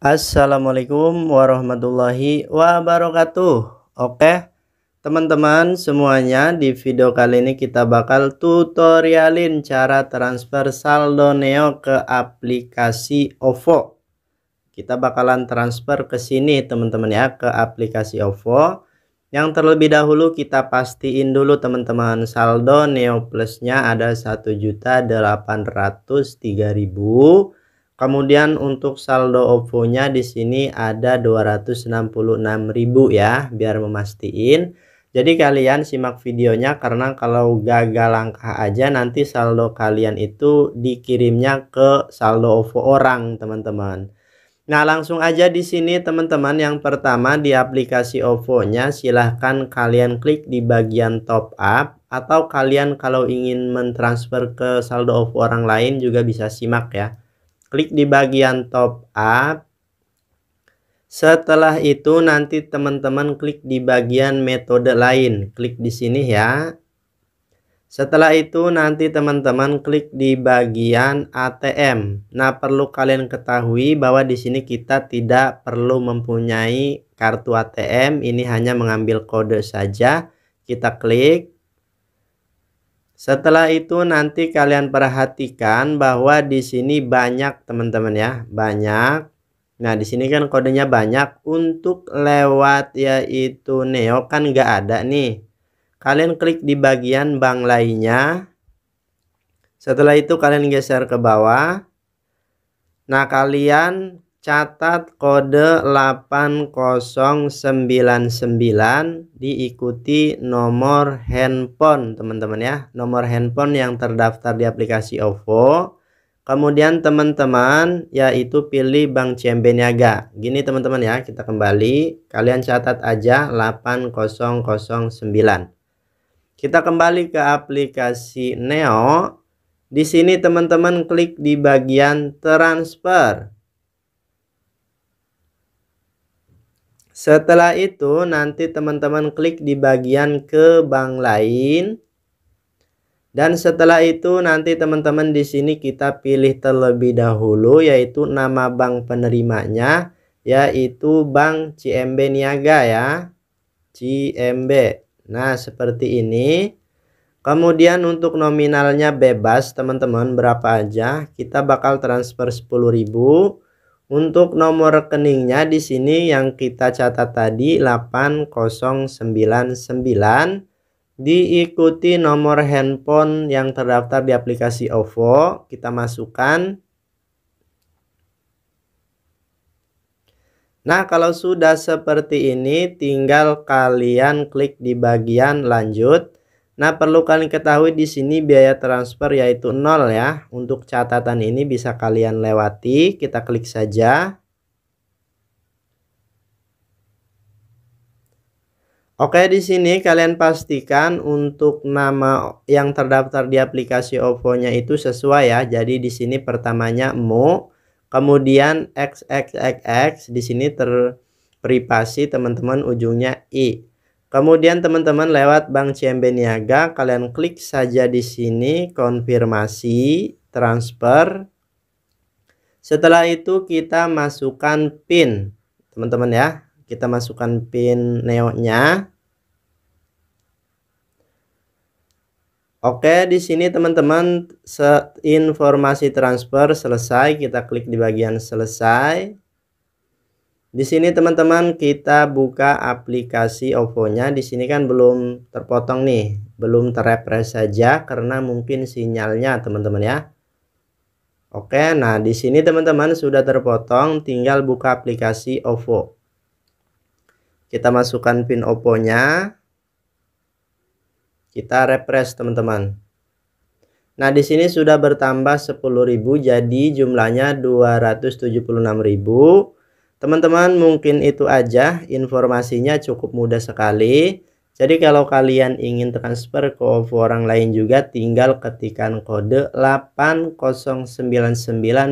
Assalamualaikum warahmatullahi wabarakatuh. Oke, teman-teman semuanya di video kali ini kita bakal tutorialin cara transfer saldo Neo ke aplikasi OVO. Kita bakalan transfer ke sini teman-teman ya ke aplikasi OVO. Yang terlebih dahulu kita pastiin dulu teman-teman saldo Neo Plusnya ada 1.803.000 Kemudian untuk saldo OVO-nya di sini ada 266.000 ya, biar memastikan. Jadi kalian simak videonya karena kalau gagal langkah aja nanti saldo kalian itu dikirimnya ke saldo OVO orang, teman-teman. Nah, langsung aja di sini teman-teman. Yang pertama di aplikasi OVO-nya silahkan kalian klik di bagian top up atau kalian kalau ingin mentransfer ke saldo OVO orang lain juga bisa simak ya. Klik di bagian top up. Setelah itu nanti teman-teman klik di bagian metode lain. Klik di sini ya. Setelah itu nanti teman-teman klik di bagian ATM. Nah, perlu kalian ketahui bahwa di sini kita tidak perlu mempunyai kartu ATM, ini hanya mengambil kode saja. Kita klik setelah itu nanti kalian perhatikan bahwa di sini banyak teman-teman ya, banyak. Nah, di sini kan kodenya banyak untuk lewat yaitu neo kan nggak ada nih. Kalian klik di bagian bank lainnya. Setelah itu kalian geser ke bawah. Nah, kalian Catat kode 8099 diikuti nomor handphone teman-teman ya. Nomor handphone yang terdaftar di aplikasi OVO. Kemudian teman-teman yaitu pilih Bank CMB Niaga. Gini teman-teman ya, kita kembali. Kalian catat aja 8009. Kita kembali ke aplikasi Neo. Di sini teman-teman klik di bagian transfer. Setelah itu nanti teman-teman klik di bagian ke bank lain. Dan setelah itu nanti teman-teman di sini kita pilih terlebih dahulu yaitu nama bank penerimanya yaitu Bank CMB Niaga ya. CMB. Nah, seperti ini. Kemudian untuk nominalnya bebas teman-teman berapa aja. Kita bakal transfer 10.000 untuk nomor rekeningnya di sini yang kita catat tadi 8099 diikuti nomor handphone yang terdaftar di aplikasi OVO kita masukkan Nah kalau sudah seperti ini tinggal kalian klik di bagian lanjut Nah, perlu kalian ketahui di sini biaya transfer yaitu 0 ya. Untuk catatan ini bisa kalian lewati, kita klik saja. Oke, di sini kalian pastikan untuk nama yang terdaftar di aplikasi OVO-nya itu sesuai ya. Jadi di sini pertamanya mo, kemudian xxxx di sini terprivasi teman-teman ujungnya i. Kemudian teman-teman lewat Bank CMB Niaga, kalian klik saja di sini konfirmasi transfer. Setelah itu kita masukkan PIN, teman-teman ya. Kita masukkan PIN Neo-nya. Oke, di sini teman-teman informasi transfer selesai, kita klik di bagian selesai. Di sini teman-teman kita buka aplikasi OVO-nya. Di sini kan belum terpotong nih, belum terrepres saja karena mungkin sinyalnya teman-teman ya. Oke, nah di sini teman-teman sudah terpotong, tinggal buka aplikasi OVO. Kita masukkan pin OVO-nya. Kita refresh teman-teman. Nah, di sini sudah bertambah 10.000 jadi jumlahnya 276.000. Teman-teman mungkin itu aja informasinya cukup mudah sekali. Jadi kalau kalian ingin transfer ke OVO orang lain juga tinggal ketikan kode 8099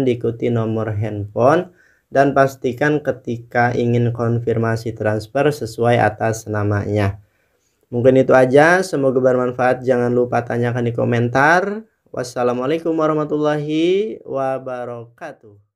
diikuti nomor handphone dan pastikan ketika ingin konfirmasi transfer sesuai atas namanya. Mungkin itu aja, semoga bermanfaat. Jangan lupa tanyakan di komentar. Wassalamualaikum warahmatullahi wabarakatuh.